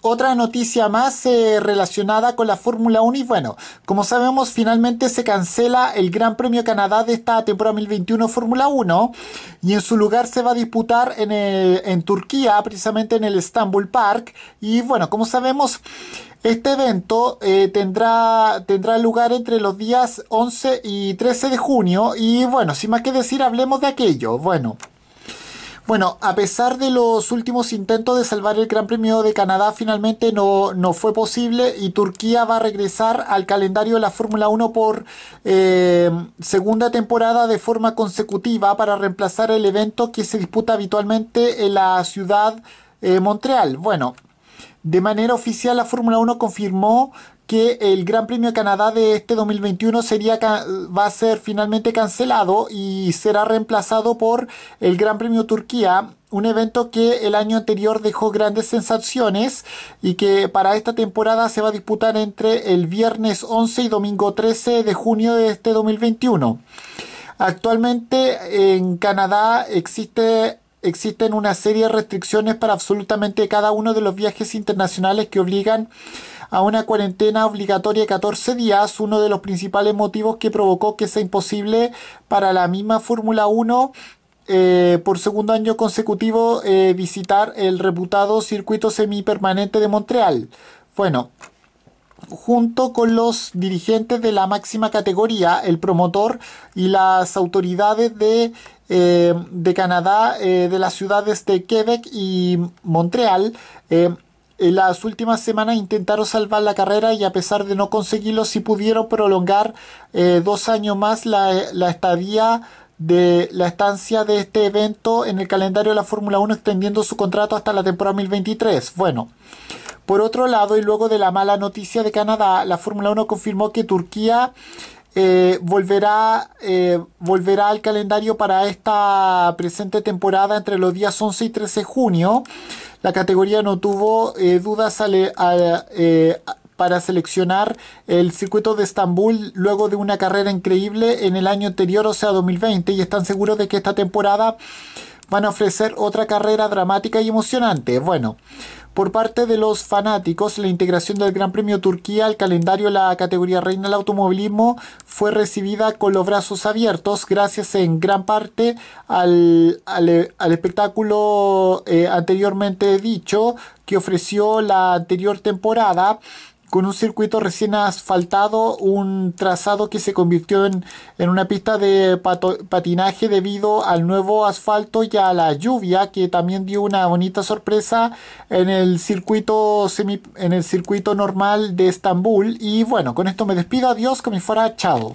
otra noticia más eh, relacionada con la Fórmula 1 y bueno, como sabemos finalmente se cancela el Gran Premio Canadá de esta temporada 2021 Fórmula 1 y en su lugar se va a disputar en, Turquía, precisamente en el Istanbul Park y bueno, como sabemos este evento eh, tendrá, tendrá lugar entre los días 11 y 13 de junio y bueno, sin más que decir hablemos de aquello, bueno. Bueno, a pesar de los últimos intentos de salvar el Gran Premio de Canadá, finalmente no, fue posible y Turquía va a regresar al calendario de la Fórmula 1 por eh, segunda temporada de forma consecutiva para reemplazar el evento que se disputa habitualmente en la ciudad de eh, Montreal. Bueno, de manera oficial la Fórmula 1 confirmó que el Gran Premio de Canadá de este 2021 sería, va a ser finalmente cancelado y será reemplazado por el Gran Premio Turquía, un evento que el año anterior dejó grandes sensaciones y que para esta temporada se va a disputar entre el viernes 11 y domingo 13 de junio de este 2021. Actualmente en Canadá existe existen una serie de restricciones para absolutamente cada uno de los viajes internacionales que obligan a una cuarentena obligatoria de 14 días, uno de los principales motivos que provocó que sea imposible para la misma Fórmula 1 eh, por segundo año consecutivo eh, visitar el reputado circuito semipermanente de Montreal. Bueno, junto con los dirigentes de la máxima categoría, el promotor y las autoridades de, eh, Canadá, eh, de las ciudades de Quebec y Montreal. Eh, en las últimas semanas intentaron salvar la carrera y a pesar de no conseguirlo, sí pudieron prolongar dos años más la, la estadía de la estancia de este evento en el calendario de la Fórmula 1 extendiendo su contrato hasta la temporada 2023. Bueno, por otro lado, y luego de la mala noticia de Canadá, la Fórmula 1 confirmó que Turquía eh, volverá, eh, volverá al calendario para esta presente temporada entre los días 11 y 13 de junio. La categoría no tuvo eh, dudas para seleccionar el circuito de Estambul luego de una carrera increíble en el año anterior, o sea 2020, y están seguros de que esta temporada van a ofrecer otra carrera dramática y emocionante. Bueno por parte de los fanáticos, la integración del Gran Premio Turquía al calendario de la categoría reina del automovilismo fue recibida con los brazos abiertos, gracias en gran parte al, espectáculo eh, anteriormente dicho que ofreció la anterior temporada con un circuito recién asfaltado, un trazado que se convirtió en, en una pista de patinaje debido al nuevo asfalto y a la lluvia que también dio una bonita sorpresa en el circuito semi, en el circuito normal de Estambul y bueno, con esto me despido, adiós, que me fuera chao.